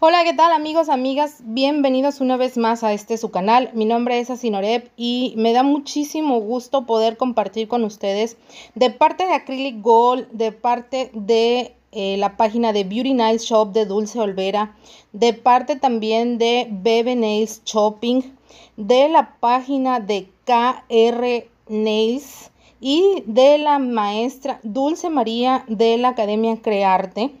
Hola, ¿qué tal amigos, amigas? Bienvenidos una vez más a este su canal. Mi nombre es Asinorep y me da muchísimo gusto poder compartir con ustedes de parte de Acrylic Gold, de parte de eh, la página de Beauty Nails Shop de Dulce Olvera, de parte también de Bebe Nails Shopping, de la página de KR Nails y de la maestra Dulce María de la Academia Crearte.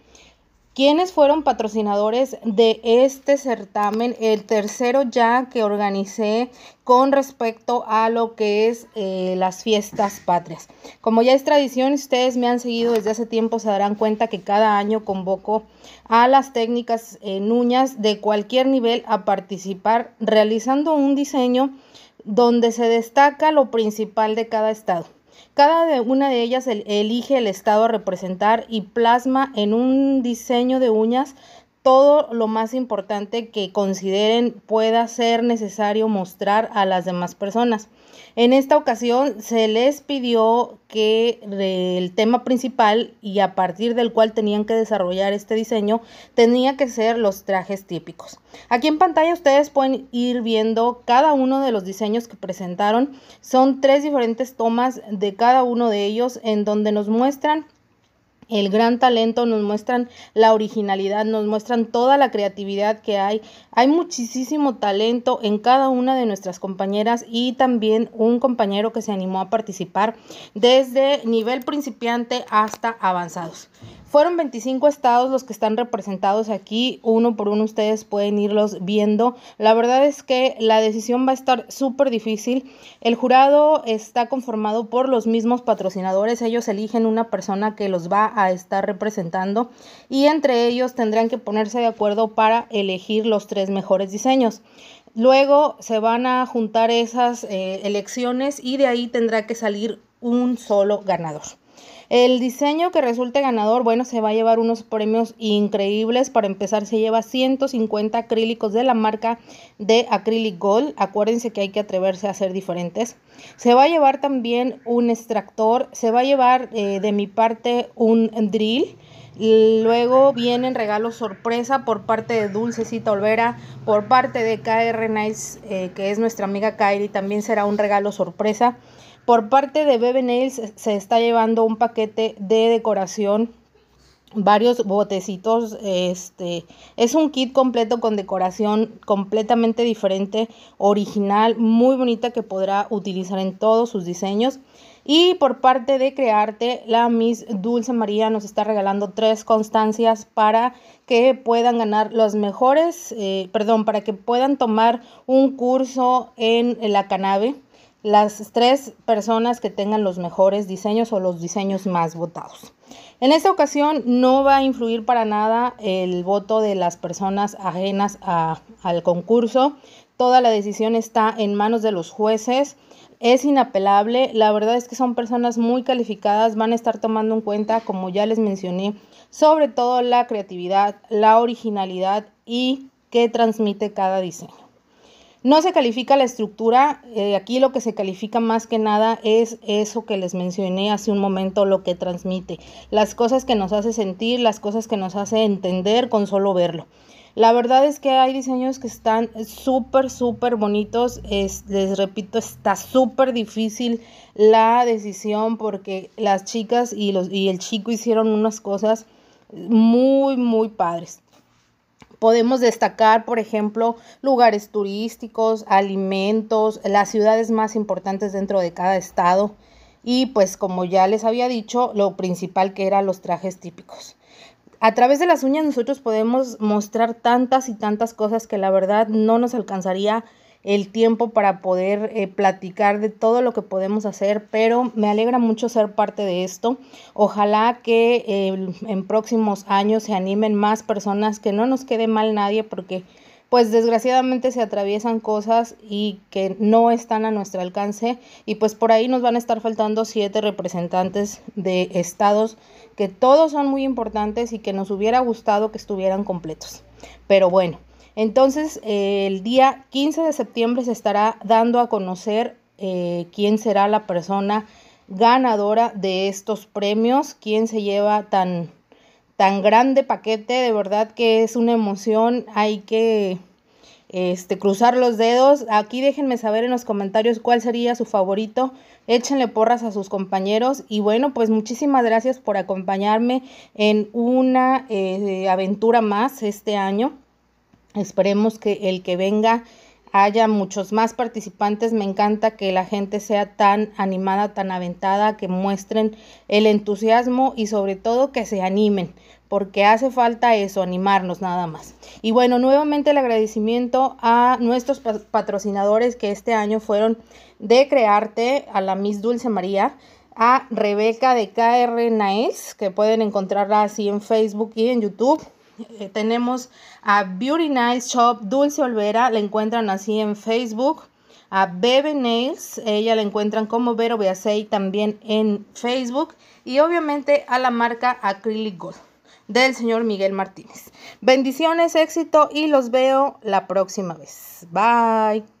¿Quiénes fueron patrocinadores de este certamen? El tercero ya que organicé con respecto a lo que es eh, las fiestas patrias. Como ya es tradición, ustedes me han seguido desde hace tiempo, se darán cuenta que cada año convoco a las técnicas en eh, uñas de cualquier nivel a participar realizando un diseño donde se destaca lo principal de cada estado. Cada una de ellas elige el estado a representar y plasma en un diseño de uñas todo lo más importante que consideren pueda ser necesario mostrar a las demás personas. En esta ocasión se les pidió que el tema principal y a partir del cual tenían que desarrollar este diseño tenía que ser los trajes típicos. Aquí en pantalla ustedes pueden ir viendo cada uno de los diseños que presentaron. Son tres diferentes tomas de cada uno de ellos en donde nos muestran el gran talento, nos muestran la originalidad, nos muestran toda la creatividad que hay. Hay muchísimo talento en cada una de nuestras compañeras y también un compañero que se animó a participar desde nivel principiante hasta avanzados. Fueron 25 estados los que están representados aquí, uno por uno ustedes pueden irlos viendo. La verdad es que la decisión va a estar súper difícil. El jurado está conformado por los mismos patrocinadores, ellos eligen una persona que los va a estar representando y entre ellos tendrán que ponerse de acuerdo para elegir los tres mejores diseños. Luego se van a juntar esas eh, elecciones y de ahí tendrá que salir un solo ganador. El diseño que resulte ganador, bueno, se va a llevar unos premios increíbles. Para empezar, se lleva 150 acrílicos de la marca de Acrylic Gold. Acuérdense que hay que atreverse a hacer diferentes. Se va a llevar también un extractor, se va a llevar eh, de mi parte un drill. Luego vienen regalos sorpresa por parte de Dulcecita Olvera, por parte de KR Nice, eh, que es nuestra amiga Kairi, también será un regalo sorpresa. Por parte de Bebe Nails eh, se está llevando un paquete de decoración, varios botecitos, este, es un kit completo con decoración completamente diferente, original, muy bonita que podrá utilizar en todos sus diseños. Y por parte de Crearte, la Miss Dulce María nos está regalando tres constancias para que puedan ganar los mejores, eh, perdón, para que puedan tomar un curso en la Canave las tres personas que tengan los mejores diseños o los diseños más votados. En esta ocasión no va a influir para nada el voto de las personas ajenas al concurso. Toda la decisión está en manos de los jueces. Es inapelable. La verdad es que son personas muy calificadas. Van a estar tomando en cuenta, como ya les mencioné, sobre todo la creatividad, la originalidad y qué transmite cada diseño. No se califica la estructura, eh, aquí lo que se califica más que nada es eso que les mencioné hace un momento, lo que transmite, las cosas que nos hace sentir, las cosas que nos hace entender con solo verlo. La verdad es que hay diseños que están súper, súper bonitos. les repito, está súper difícil la decisión porque las chicas y el chico hicieron unas cosas muy, muy padres. Podemos destacar, por ejemplo, lugares turísticos, alimentos, las ciudades más importantes dentro de cada estado y pues como ya les había dicho, lo principal que eran los trajes típicos. A través de las uñas nosotros podemos mostrar tantas y tantas cosas que la verdad no nos alcanzaría el tiempo para poder eh, platicar de todo lo que podemos hacer, pero me alegra mucho ser parte de esto. Ojalá que em, en próximos años se animen más personas, que no nos quede mal nadie porque pues desgraciadamente se atraviesan cosas y que no están a nuestro alcance y pues por ahí nos van a estar faltando siete representantes de estados que todos son muy importantes y que nos hubiera gustado que estuvieran completos. Pero bueno, entonces, el día 15 de septiembre se estará dando a conocer eh, quién será la persona ganadora de estos premios, quién se lleva tan, tan grande paquete, de verdad que es una emoción, hay que este, cruzar los dedos. Aquí déjenme saber en los comentarios cuál sería su favorito. Échenle porras a sus compañeros. Y bueno, pues muchísimas gracias por acompañarme en una eh, aventura más este año. Esperemos que el que venga haya muchos más participantes. Me encanta que la gente sea tan animada, tan aventada, que muestren el entusiasmo y sobre todo que se animen, porque hace falta eso, animarnos nada más. Y bueno, nuevamente el agradecimiento a nuestros patrocinadores que este año fueron de Crearte, a la Miss Dulce María, a Rebeca de KR Naes, que pueden encontrarla así en Facebook y en YouTube eh, tenemos a Beauty Nice Shop Dulce Olvera, la encuentran así en Facebook. A Bebe Nails, ella la encuentran como Vero Beasei también en Facebook. Y obviamente a la marca Acrylic Gold del señor Miguel Martínez. Bendiciones, éxito y los veo la próxima vez. Bye.